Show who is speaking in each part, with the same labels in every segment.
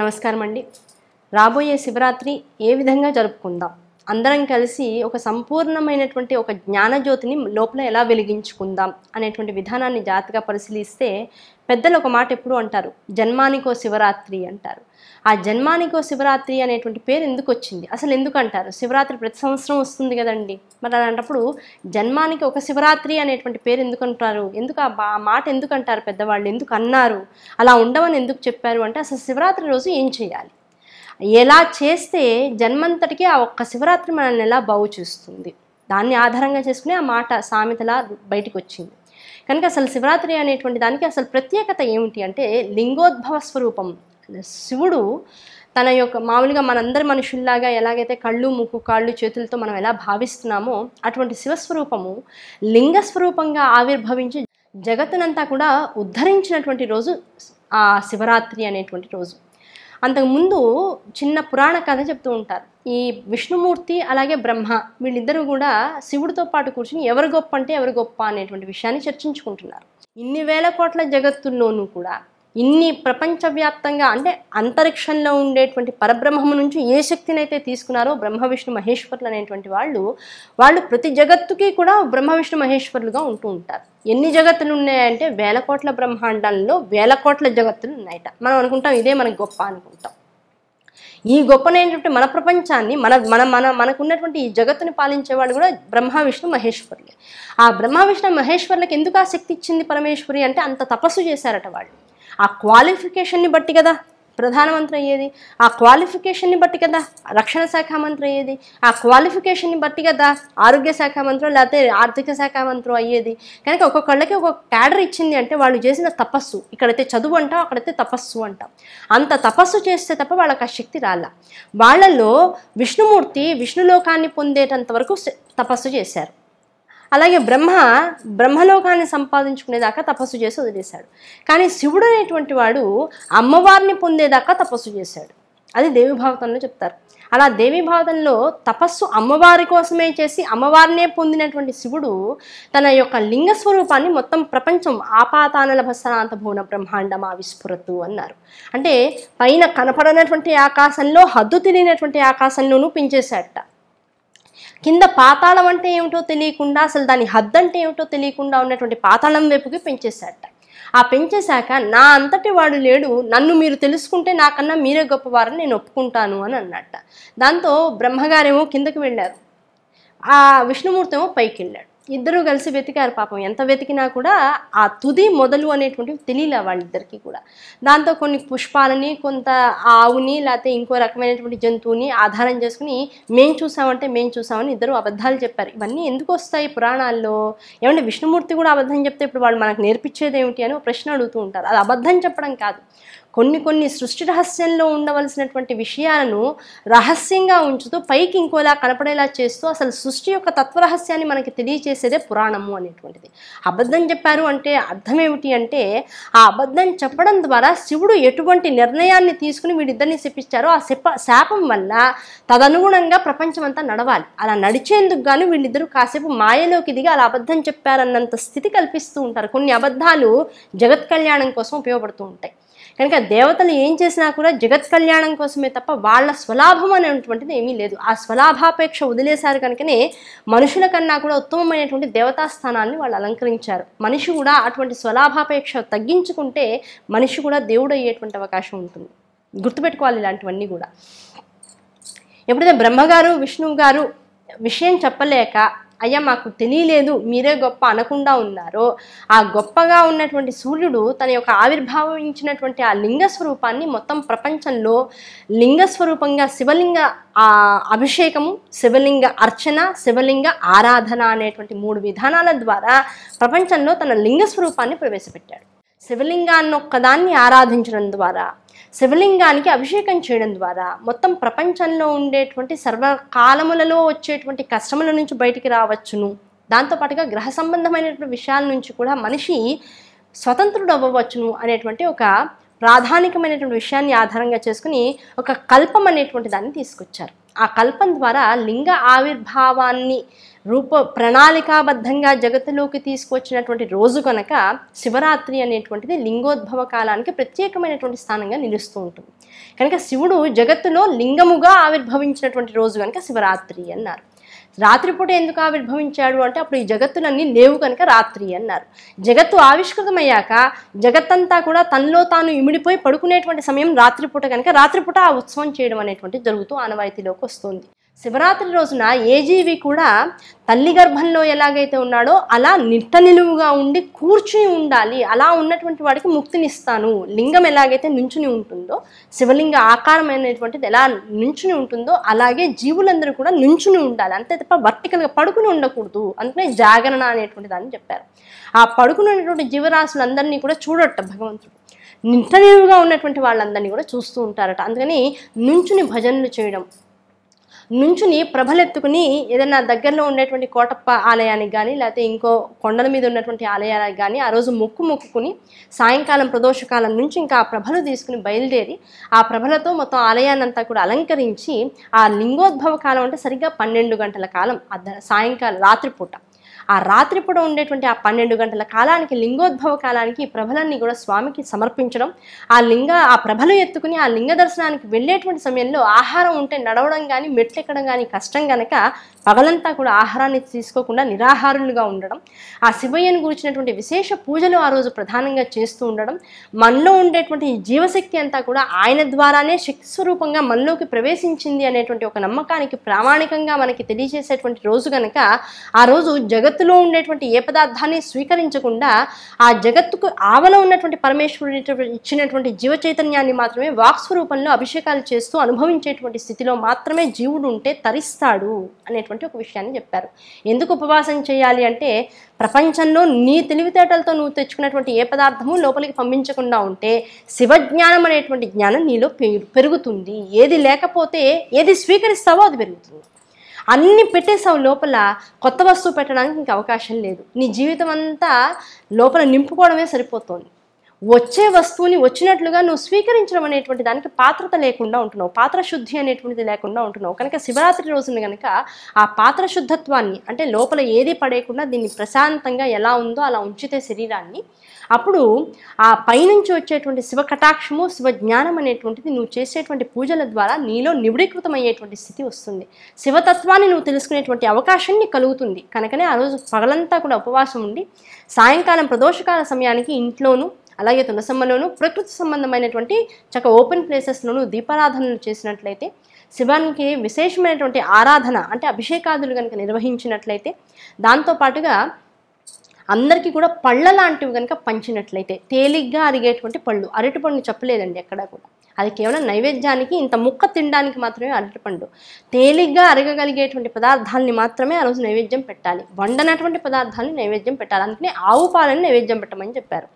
Speaker 1: నమస్కారం అండి రాబోయే శివరాత్రి ఏ విధంగా జరుపుకుందాం అందరం కలిసి ఒక సంపూర్ణమైనటువంటి ఒక జ్ఞానజ్యోతిని లోపల ఎలా వెలిగించుకుందాం అనేటువంటి విధానాన్ని జాతగా పరిశీలిస్తే పెద్దలు ఒక మాట ఎప్పుడు అంటారు జన్మానికో శివరాత్రి అంటారు ఆ జన్మానికో శివరాత్రి అనేటువంటి పేరు ఎందుకు వచ్చింది అసలు ఎందుకంటారు శివరాత్రి ప్రతి సంవత్సరం వస్తుంది కదండి మరి అలాంటప్పుడు జన్మానికి ఒక శివరాత్రి అనేటువంటి పేరు ఎందుకు అంటారు ఎందుకు ఆ మాట ఎందుకు అంటారు పెద్దవాళ్ళు ఎందుకు అన్నారు అలా ఉండవని ఎందుకు చెప్పారు అంటే అసలు శివరాత్రి రోజు ఏం చేయాలి ఎలా చేస్తే జన్మంతటికి ఆ ఒక్క శివరాత్రి మనల్ని ఎలా బాగు చూస్తుంది దాన్ని ఆధారంగా చేసుకుని ఆ మాట సామెతలా బయటకు వచ్చింది కనుక అసలు శివరాత్రి అనేటువంటి దానికి అసలు ప్రత్యేకత ఏమిటి అంటే లింగోద్భవ స్వరూపం శివుడు తన యొక్క మామూలుగా మనందరి మనుషుల్లాగా ఎలాగైతే కళ్ళు ముక్కు కాళ్ళు చేతులతో మనం ఎలా భావిస్తున్నామో అటువంటి శివస్వరూపము లింగస్వరూపంగా ఆవిర్భవించి జగత్తునంతా కూడా ఉద్ధరించినటువంటి రోజు ఆ శివరాత్రి అనేటువంటి రోజు అంతకుముందు చిన్న పురాణ కథ చెప్తూ ఉంటారు ఈ విష్ణుమూర్తి అలాగే బ్రహ్మ వీళ్ళిద్దరూ కూడా శివుడితో పాటు కూర్చుని ఎవరు గొప్ప అంటే ఎవరు గొప్ప అనేటువంటి విషయాన్ని చర్చించుకుంటున్నారు ఇన్ని వేల కోట్ల జగత్తుల్లోనూ కూడా ఇన్ని ప్రపంచవ్యాప్తంగా అంటే అంతరిక్షంలో ఉండేటువంటి పరబ్రహ్మము నుంచి ఏ శక్తిని అయితే తీసుకున్నారో బ్రహ్మ విష్ణు మహేశ్వరులు అనేటువంటి వాళ్ళు వాళ్ళు ప్రతి జగత్తుకి కూడా బ్రహ్మ విష్ణు మహేశ్వరులుగా ఉంటూ ఉంటారు ఎన్ని జగత్తులు ఉన్నాయంటే వేల కోట్ల బ్రహ్మాండాల్లో వేల కోట్ల జగత్తులు ఉన్నాయట మనం అనుకుంటాం ఇదే మనకు గొప్ప అనుకుంటాం ఈ గొప్పనైనటువంటి మన ప్రపంచాన్ని మన మన మన మనకున్నటువంటి ఈ జగత్తుని పాలించేవాడు కూడా బ్రహ్మ విష్ణు మహేశ్వరులే ఆ బ్రహ్మ విష్ణు మహేశ్వరులకు ఎందుకు ఆ శక్తి ఇచ్చింది పరమేశ్వరి అంటే అంత తపస్సు చేశారట వాళ్ళు ఆ క్వాలిఫికేషన్ని బట్టి కదా ప్రధానమంత్రి అయ్యేది ఆ క్వాలిఫికేషన్ని బట్టి కదా రక్షణ శాఖ మంత్రి అయ్యేది ఆ క్వాలిఫికేషన్ని బట్టి కదా ఆరోగ్య శాఖ మంత్రం లేకపోతే ఆర్థిక శాఖ మంత్రం అయ్యేది కనుక ఒక్కొక్కళ్ళకి ఒక క్యాడర్ ఇచ్చింది అంటే వాళ్ళు చేసిన తపస్సు ఇక్కడైతే చదువు అంటాం అక్కడైతే తపస్సు అంటాం అంత తపస్సు చేస్తే తప్ప వాళ్ళకి ఆ శక్తి రాల వాళ్ళలో విష్ణుమూర్తి విష్ణులోకాన్ని పొందేటంత వరకు తపస్సు చేశారు అలాగే బ్రహ్మ బ్రహ్మలోకాన్ని సంపాదించుకునేదాకా తపస్సు చేసి వదిలేశాడు కానీ శివుడు అనేటువంటి వాడు అమ్మవారిని పొందేదాకా తపస్సు చేశాడు అది దేవి భాగతంలో చెప్తారు అలా దేవి భాగంలో తపస్సు అమ్మవారి కోసమే చేసి అమ్మవారినే పొందినటువంటి శివుడు తన యొక్క లింగ స్వరూపాన్ని మొత్తం ప్రపంచం ఆపాతానల భస్సనాంత భువన బ్రహ్మాండం ఆవిస్ఫురతు అన్నారు అంటే పైన కనపడనటువంటి ఆకాశంలో హద్దు తెలియనటువంటి ఆకాశంలోనూ పెంచేశాడట కింద పాతాళం అంటే ఏమిటో తెలియకుండా అసలు దాని హద్దంటే ఏమిటో తెలియకుండా ఉన్నటువంటి పాతాళం వైపుకి పెంచేశాడట ఆ పెంచేశాక నా అంతటి వాడు లేడు నన్ను మీరు తెలుసుకుంటే నాకన్నా మీరే గొప్పవారని నేను ఒప్పుకుంటాను అని అన్నట్ట దాంతో బ్రహ్మగారేమో కిందకి వెళ్ళారు ఆ విష్ణుమూర్తి ఏమో పైకి వెళ్ళాడు ఇద్దరు కలిసి వెతికారు పాపం ఎంత వెతికినా కూడా ఆ తుది మొదలు అనేటువంటివి తెలియలే వాళ్ళిద్దరికీ కూడా దాంతో కొన్ని పుష్పాలని కొంత ఆవుని లేకపోతే ఇంకో రకమైనటువంటి జంతువుని ఆధారం చేసుకుని మేము చూసామంటే మేము చూసామని ఇద్దరు అబద్ధాలు చెప్పారు ఇవన్నీ ఎందుకు వస్తాయి పురాణాల్లో ఏమంటే విష్ణుమూర్తి కూడా అబద్ధం చెప్తే ఇప్పుడు వాళ్ళు మనకు నేర్పించేది ఏమిటి అని ప్రశ్న అడుగుతూ ఉంటారు అది అబద్ధం చెప్పడం కాదు కొన్ని కొన్ని సృష్టి రహస్యంలో ఉండవలసినటువంటి విషయాలను రహస్యంగా ఉంచుతూ పైకి ఇంకోలా కనపడేలా చేస్తూ అసలు సృష్టి యొక్క తత్వరహస్యాన్ని మనకి తెలియచేసేదే పురాణము అనేటువంటిది అబద్ధం చెప్పారు అంటే అర్థం ఏమిటి అంటే ఆ అబద్ధం చెప్పడం ద్వారా శివుడు ఎటువంటి నిర్ణయాన్ని తీసుకుని వీడిద్దరిని శిపించారో ఆ శప శాపం వల్ల తదనుగుణంగా ప్రపంచం అంతా నడవాలి అలా నడిచేందుకు గాను వీళ్ళిద్దరూ కాసేపు మాయలోకి దిగి అలా అబద్ధం చెప్పారన్నంత స్థితి కల్పిస్తూ ఉంటారు కొన్ని అబద్ధాలు జగత్ కళ్యాణం కోసం ఉపయోగపడుతూ ఉంటాయి కనుక దేవతలు ఏం చేసినా కూడా జగత్ కళ్యాణం కోసమే తప్ప వాళ్ళ స్వలాభం అనేటువంటిది ఏమీ లేదు ఆ స్వలాభాపేక్ష వదిలేశారు కనుకనే మనుషుల కన్నా కూడా ఉత్తమమైనటువంటి దేవతా స్థానాన్ని వాళ్ళు అలంకరించారు మనిషి కూడా అటువంటి స్వలాభాపేక్ష తగ్గించుకుంటే మనిషి కూడా దేవుడు అయ్యేటువంటి అవకాశం ఉంటుంది గుర్తుపెట్టుకోవాలి ఇలాంటివన్నీ కూడా ఎప్పుడైతే బ్రహ్మగారు విష్ణువు గారు విషయం చెప్పలేక అయ్యా మాకు తెలియలేదు మీరే గొప్ప అనకుండా ఉన్నారో ఆ గొప్పగా ఉన్నటువంటి సూర్యుడు తన యొక్క ఆవిర్భావించినటువంటి ఆ లింగ స్వరూపాన్ని మొత్తం ప్రపంచంలో లింగ స్వరూపంగా శివలింగ అభిషేకము శివలింగ అర్చన శివలింగ ఆరాధన అనేటువంటి మూడు విధానాల ద్వారా ప్రపంచంలో తన లింగ స్వరూపాన్ని ప్రవేశపెట్టాడు శివలింగాన్ని ఒక్కదాన్ని ఆరాధించడం ద్వారా శివలింగానికి అభిషేకం చేయడం ద్వారా మొత్తం ప్రపంచంలో ఉండేటువంటి సర్వకాలములలో వచ్చేటువంటి కష్టముల నుంచి బయటికి రావచ్చును దాంతోపాటుగా గ్రహ సంబంధమైనటువంటి విషయాల నుంచి కూడా మనిషి స్వతంత్రుడు అవ్వవచ్చును అనేటువంటి ఒక ప్రాధానికమైనటువంటి విషయాన్ని ఆధారంగా చేసుకుని ఒక కల్పం అనేటువంటి దాన్ని తీసుకొచ్చారు ఆ కల్పం ద్వారా లింగ ఆవిర్భావాన్ని రూప ప్రణాళికాబద్ధంగా జగత్తులోకి తీసుకొచ్చినటువంటి రోజు కనుక శివరాత్రి అనేటువంటిది లింగోద్భవ కాలానికి ప్రత్యేకమైనటువంటి స్థానంగా నిలుస్తూ ఉంటుంది కనుక శివుడు జగత్తులో లింగముగా ఆవిర్భవించినటువంటి రోజు కనుక శివరాత్రి అన్నారు రాత్రిపూట ఎందుకు ఆవిర్భవించాడు అంటే అప్పుడు ఈ జగత్తులన్నీ లేవు కనుక రాత్రి అన్నారు జగత్తు ఆవిష్కృతమయ్యాక జగత్తంతా కూడా తనలో తాను ఇమిడిపోయి పడుకునేటువంటి సమయం రాత్రిపూట కనుక రాత్రిపూట ఆ ఉత్సవం చేయడం అనేటువంటి జరుగుతూ ఆనవాయితీలోకి వస్తుంది శివరాత్రి రోజున ఏజీవి కూడా తల్లి గర్భంలో ఎలాగైతే ఉన్నాడో అలా నిట్ట నిలువుగా ఉండి కూర్చుని ఉండాలి అలా ఉన్నటువంటి వాడికి ముక్తినిస్తాను లింగం ఎలాగైతే నుంచుని ఉంటుందో శివలింగ ఆకారం అనేటువంటిది ఎలా నుంచుని ఉంటుందో అలాగే జీవులందరూ కూడా నుంచుని ఉండాలి అంతే తప్ప వర్టికల్గా పడుకుని ఉండకూడదు అందుకనే జాగరణ అనేటువంటి దాన్ని చెప్పారు ఆ పడుకుని ఉన్నటువంటి జీవరాశులందరినీ కూడా చూడట భగవంతుడు నింట నిలువుగా ఉన్నటువంటి వాళ్ళందరినీ కూడా చూస్తూ ఉంటారట అందుకని నుంచుని భజనలు చేయడం నుంచుని ప్రభలెత్తుకుని ఏదైనా దగ్గరలో ఉండేటువంటి కోటప్ప ఆలయానికి కానీ లేకపోతే ఇంకో కొండల మీద ఉన్నటువంటి ఆలయాలకు కానీ ఆ రోజు మొక్కు మొక్కుకుని సాయంకాలం ప్రదోషకాలం నుంచి ఇంకా ఆ ప్రభలు తీసుకుని బయలుదేరి ఆ ప్రభలతో మొత్తం ఆలయాన్నంతా కూడా అలంకరించి ఆ లింగోద్భవ కాలం అంటే సరిగ్గా పన్నెండు గంటల కాలం సాయంకాలం రాత్రిపూట ఆ రాత్రిపూట ఉండేటువంటి ఆ పన్నెండు గంటల కాలానికి లింగోద్భవ కాలానికి ఈ ప్రభలన్నీ కూడా స్వామికి సమర్పించడం ఆ లింగ ఆ ప్రభలు ఎత్తుకుని ఆ లింగ దర్శనానికి వెళ్ళేటువంటి సమయంలో ఆహారం ఉంటే నడవడం కానీ మెట్లు ఎక్కడం కానీ కష్టం కనుక పగలంతా కూడా ఆహారాన్ని తీసుకోకుండా నిరాహారులుగా ఉండడం ఆ శివయ్యను గురించినటువంటి విశేష పూజలు ఆ రోజు ప్రధానంగా చేస్తూ ఉండడం మనలో ఉండేటువంటి ఈ జీవశక్తి అంతా కూడా ఆయన ద్వారానే శక్తి స్వరూపంగా మనలోకి ప్రవేశించింది అనేటువంటి ఒక నమ్మకానికి ప్రామాణికంగా మనకి తెలియజేసేటువంటి రోజు కనుక ఆ రోజు జగత్తులో ఉండేటువంటి ఏ పదార్థాన్ని స్వీకరించకుండా ఆ జగత్తుకు ఆవల ఉన్నటువంటి పరమేశ్వరుడి ఇచ్చినటువంటి జీవ చైతన్యాన్ని మాత్రమే వాక్స్వరూపంలో అభిషేకాలు చేస్తూ అనుభవించేటువంటి స్థితిలో మాత్రమే జీవుడు ఉంటే తరిస్తాడు అనేటువంటి సంబంధించినటువంటి ఒక విషయాన్ని చెప్పారు ఎందుకు ఉపవాసం చేయాలి అంటే ప్రపంచంలో నీ తెలివితేటలతో నువ్వు తెచ్చుకున్నటువంటి ఏ పదార్థము లోపలికి పంపించకుండా ఉంటే శివజ్ఞానం అనేటువంటి జ్ఞానం నీలో పెరుగుతుంది ఏది లేకపోతే ఏది స్వీకరిస్తావో అది పెరుగుతుంది అన్ని పెట్టేసావు లోపల కొత్త వస్తువు పెట్టడానికి ఇంకా అవకాశం లేదు నీ జీవితం అంతా లోపల నింపుకోవడమే సరిపోతుంది వచ్చే వస్తువుని వచ్చినట్లుగా నువ్వు స్వీకరించడం అనేటువంటి దానికి పాత్రత లేకుండా ఉంటున్నావు పాత్ర శుద్ధి అనేటువంటిది లేకుండా ఉంటున్నావు కనుక శివరాత్రి రోజున కనుక ఆ పాత్ర శుద్ధత్వాన్ని అంటే లోపల ఏది పడేయకుండా దీన్ని ప్రశాంతంగా ఎలా ఉందో అలా ఉంచితే శరీరాన్ని అప్పుడు ఆ పైనుంచి వచ్చేటువంటి శివ కటాక్షము శివ జ్ఞానం అనేటువంటిది నువ్వు చేసేటువంటి పూజల ద్వారా నీలో నిబిడీకృతమయ్యేటువంటి స్థితి వస్తుంది శివతత్వాన్ని నువ్వు తెలుసుకునేటువంటి అవకాశం కలుగుతుంది కనుకనే ఆ రోజు పగలంతా కూడా ఉపవాసం ఉండి సాయంకాలం ప్రదోషకాల సమయానికి ఇంట్లోనూ అలాగే తులసమ్మలోనూ ప్రకృతి సంబంధమైనటువంటి చక్క ఓపెన్ ప్లేసెస్లోను దీపారాధనలు చేసినట్లయితే శివానికి విశేషమైనటువంటి ఆరాధన అంటే అభిషేకాదులు కనుక నిర్వహించినట్లయితే దాంతోపాటుగా అందరికీ కూడా పళ్ళ లాంటివి కనుక పంచినట్లయితే తేలిగ్గా అరిగేటువంటి పళ్ళు అరటిపండు చెప్పలేదండి ఎక్కడ కూడా అది కేవలం నైవేద్యానికి ఇంత ముక్క తినడానికి మాత్రమే అరటిపండు తేలిగ్గా అరగగలిగేటువంటి పదార్థాలని మాత్రమే ఆ రోజు నైవేద్యం పెట్టాలి వండనటువంటి పదార్థాలని నైవేద్యం పెట్టాలి అందుకనే ఆవు పాలని నైవేద్యం పెట్టమని చెప్పారు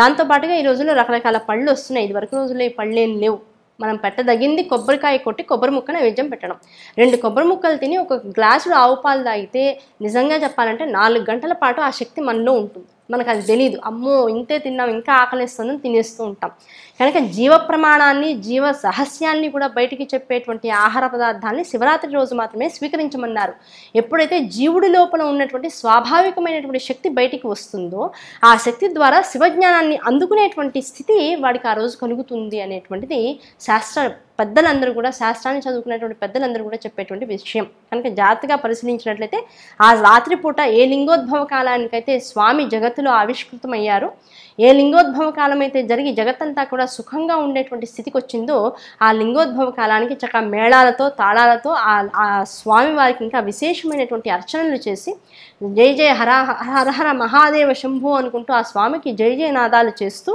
Speaker 1: దాంతోపాటుగా ఈ రోజుల్లో రకరకాల పళ్ళు వస్తున్నాయి ఇదివరకు రోజుల్లో ఈ పళ్ళేం లేవు మనం పెట్టదగింది కొబ్బరికాయ కొట్టి కొబ్బరి ముక్క నైవేద్యం పెట్టడం రెండు కొబ్బరి ముక్కలు తిని ఒక గ్లాసుడు ఆవు పాలు తాగితే నిజంగా చెప్పాలంటే నాలుగు గంటల పాటు ఆ శక్తి మనలో ఉంటుంది మనకు అది తెలియదు అమ్మో ఇంతే తిన్నాం ఇంకా ఆకలిస్తుందని తినేస్తూ ఉంటాం కనుక జీవ ప్రమాణాన్ని జీవ సహస్యాన్ని కూడా బయటికి చెప్పేటువంటి ఆహార పదార్థాన్ని శివరాత్రి రోజు మాత్రమే స్వీకరించమన్నారు ఎప్పుడైతే జీవుడి లోపల ఉన్నటువంటి స్వాభావికమైనటువంటి శక్తి బయటికి వస్తుందో ఆ శక్తి ద్వారా శివజ్ఞానాన్ని అందుకునేటువంటి స్థితి వాడికి ఆ రోజు కలుగుతుంది అనేటువంటిది శాస్త్ర పెద్దలందరూ కూడా శాస్త్రాన్ని చదువుకునేటువంటి పెద్దలందరూ కూడా చెప్పేటువంటి విషయం కనుక జాగ్రత్తగా పరిశీలించినట్లయితే ఆ రాత్రిపూట ఏ లింగోద్భవ కాలానికైతే స్వామి జగత్తులో ఆవిష్కృతమయ్యారు ఏ లింగోద్భవ కాలం అయితే జరిగి జగత్తంతా కూడా సుఖంగా ఉండేటువంటి స్థితికి వచ్చిందో ఆ లింగోద్భవ కాలానికి చక్క మేళాలతో తాళాలతో ఆ స్వామి వారికి ఇంకా విశేషమైనటువంటి అర్చనలు చేసి జై జయ హర హర మహాదేవ శంభు అనుకుంటూ ఆ స్వామికి జై జయ నాదాలు చేస్తూ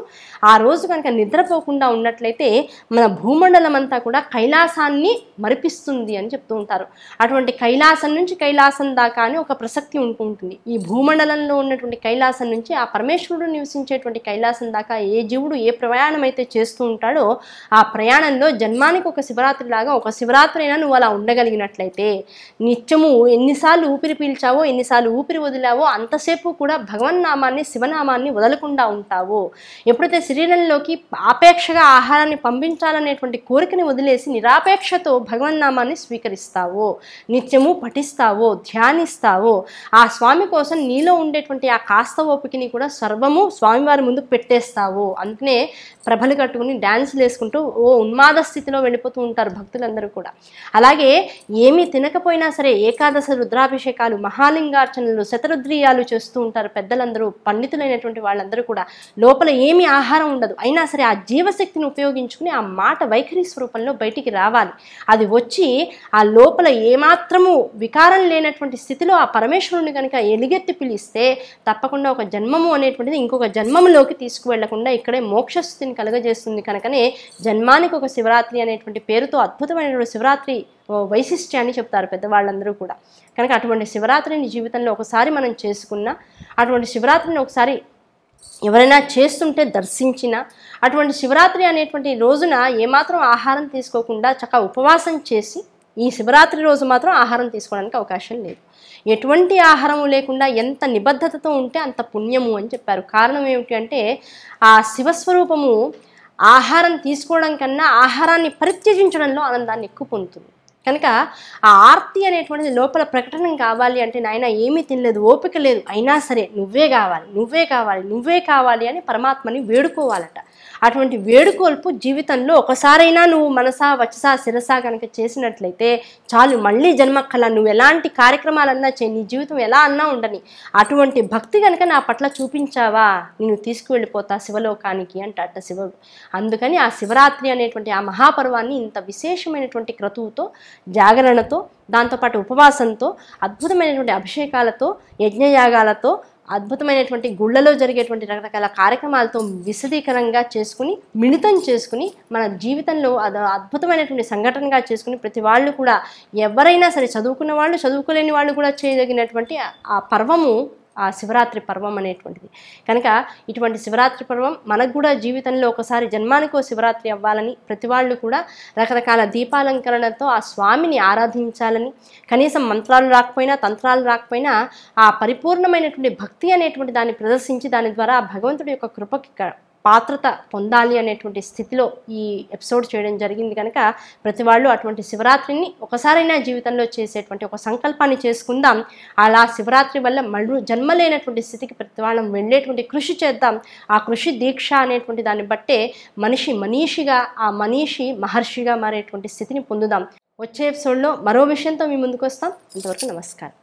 Speaker 1: ఆ రోజు కనుక నిద్రపోకుండా ఉన్నట్లయితే మన భూమండలం అంతా కూడా కైలాసాన్ని మరిపిస్తుంది అని చెప్తూ ఉంటారు అటువంటి కైలాసం నుంచి కైలాసం దాకా అని ఒక ప్రసక్తి ఉంటుంటుంది ఈ భూమండలంలో ఉన్నటువంటి కైలాసం నుంచి ఆ పరమేశ్వరుడు నివసించేటువంటి ఉన్నటువంటి కైలాసం దాకా ఏ జీవుడు ఏ ప్రయాణం అయితే చేస్తూ ఉంటాడో ఆ ప్రయాణంలో జన్మానికి ఒక శివరాత్రి లాగా ఒక శివరాత్రి అయినా నువ్వు అలా ఉండగలిగినట్లయితే నిత్యము ఎన్నిసార్లు ఊపిరి పీల్చావో ఎన్నిసార్లు ఊపిరి వదిలావో అంతసేపు కూడా భగవన్ నామాన్ని శివనామాన్ని వదలకుండా ఉంటావు ఎప్పుడైతే శరీరంలోకి ఆపేక్షగా ఆహారాన్ని పంపించాలనేటువంటి కోరికని వదిలేసి నిరాపేక్షతో భగవన్ నామాన్ని స్వీకరిస్తావో నిత్యము పఠిస్తావో ధ్యానిస్తావో ఆ స్వామి కోసం నీలో ఉండేటువంటి ఆ కాస్త ఓపికని కూడా సర్వము స్వామివారి అందరి ముందు పెట్టేస్తావు అంటనే ప్రభలు కట్టుకుని డ్యాన్సులు వేసుకుంటూ ఓ ఉన్మాద స్థితిలో వెళ్ళిపోతూ ఉంటారు భక్తులందరూ కూడా అలాగే ఏమీ తినకపోయినా సరే ఏకాదశ రుద్రాభిషేకాలు మహాలింగార్చనలు శతరుద్రియాలు చేస్తూ ఉంటారు పెద్దలందరూ పండితులైనటువంటి వాళ్ళందరూ కూడా లోపల ఏమీ ఆహారం ఉండదు అయినా సరే ఆ జీవశక్తిని ఉపయోగించుకుని ఆ మాట వైఖరి స్వరూపంలో బయటికి రావాలి అది వచ్చి ఆ లోపల ఏమాత్రము వికారం లేనటువంటి స్థితిలో ఆ పరమేశ్వరుని కనుక ఎలుగెత్తి పిలిస్తే తప్పకుండా ఒక జన్మము అనేటువంటిది ఇంకొక జన్మము భూలోకి తీసుకువెళ్లకుండా ఇక్కడే మోక్షస్థితిని కలుగజేస్తుంది కనుకనే జన్మానికి ఒక శివరాత్రి అనేటువంటి పేరుతో అద్భుతమైనటువంటి శివరాత్రి వైశిష్ట్యాన్ని చెప్తారు పెద్దవాళ్ళందరూ కూడా కనుక అటువంటి శివరాత్రిని జీవితంలో ఒకసారి మనం చేసుకున్న అటువంటి శివరాత్రిని ఒకసారి ఎవరైనా చేస్తుంటే దర్శించిన అటువంటి శివరాత్రి అనేటువంటి రోజున ఏమాత్రం ఆహారం తీసుకోకుండా చక్కగా ఉపవాసం చేసి ఈ శివరాత్రి రోజు మాత్రం ఆహారం తీసుకోవడానికి అవకాశం లేదు ఎటువంటి ఆహారము లేకుండా ఎంత నిబద్ధతతో ఉంటే అంత పుణ్యము అని చెప్పారు కారణం ఏమిటి అంటే ఆ శివస్వరూపము ఆహారం తీసుకోవడం కన్నా ఆహారాన్ని పరిత్యజించడంలో ఆనందాన్ని ఎక్కువ పొందుతుంది కనుక ఆ ఆర్తి అనేటువంటిది లోపల ప్రకటన కావాలి అంటే నాయన ఏమీ తినలేదు ఓపిక లేదు అయినా సరే నువ్వే కావాలి నువ్వే కావాలి నువ్వే కావాలి అని పరమాత్మని వేడుకోవాలట అటువంటి వేడుకోల్పు జీవితంలో ఒకసారైనా నువ్వు మనసా వచసా శిరసా కనుక చేసినట్లయితే చాలు మళ్ళీ జన్మక్కల నువ్వు ఎలాంటి కార్యక్రమాలన్నా చేయి నీ జీవితం ఎలా అన్నా ఉండని అటువంటి భక్తి కనుక నా పట్ల చూపించావా నేను తీసుకువెళ్ళిపోతా శివలోకానికి అంటాట శివుడు అందుకని ఆ శివరాత్రి అనేటువంటి ఆ మహాపర్వాన్ని ఇంత విశేషమైనటువంటి క్రతువుతో జాగరణతో దాంతోపాటు ఉపవాసంతో అద్భుతమైనటువంటి అభిషేకాలతో యజ్ఞయాగాలతో అద్భుతమైనటువంటి గుళ్ళలో జరిగేటువంటి రకరకాల కార్యక్రమాలతో విశదీకరంగా చేసుకుని మిళితం చేసుకుని మన జీవితంలో అది అద్భుతమైనటువంటి సంఘటనగా చేసుకుని ప్రతి వాళ్ళు కూడా ఎవరైనా సరే చదువుకున్న వాళ్ళు చదువుకోలేని వాళ్ళు కూడా చేయదగినటువంటి ఆ పర్వము ఆ శివరాత్రి పర్వం అనేటువంటిది కనుక ఇటువంటి శివరాత్రి పర్వం మనకు కూడా జీవితంలో ఒకసారి జన్మానికో శివరాత్రి అవ్వాలని ప్రతి వాళ్ళు కూడా రకరకాల దీపాలంకరణతో ఆ స్వామిని ఆరాధించాలని కనీసం మంత్రాలు రాకపోయినా తంత్రాలు రాకపోయినా ఆ పరిపూర్ణమైనటువంటి భక్తి అనేటువంటి దాన్ని ప్రదర్శించి దాని ద్వారా భగవంతుడి యొక్క కృపకి పాత్రత పొందాలి అనేటువంటి స్థితిలో ఈ ఎపిసోడ్ చేయడం జరిగింది కనుక ప్రతి వాళ్ళు అటువంటి శివరాత్రిని ఒకసారైనా జీవితంలో చేసేటువంటి ఒక సంకల్పాన్ని చేసుకుందాం అలా శివరాత్రి వల్ల మళ్ళీ జన్మలేనటువంటి స్థితికి ప్రతి వాళ్ళం వెళ్ళేటువంటి కృషి చేద్దాం ఆ కృషి దీక్ష అనేటువంటి దాన్ని బట్టే మనిషి మనీషిగా ఆ మనీషి మహర్షిగా మారేటువంటి స్థితిని పొందుదాం వచ్చే ఎపిసోడ్లో మరో విషయంతో మీ ముందుకు వస్తాం ఇంతవరకు నమస్కారం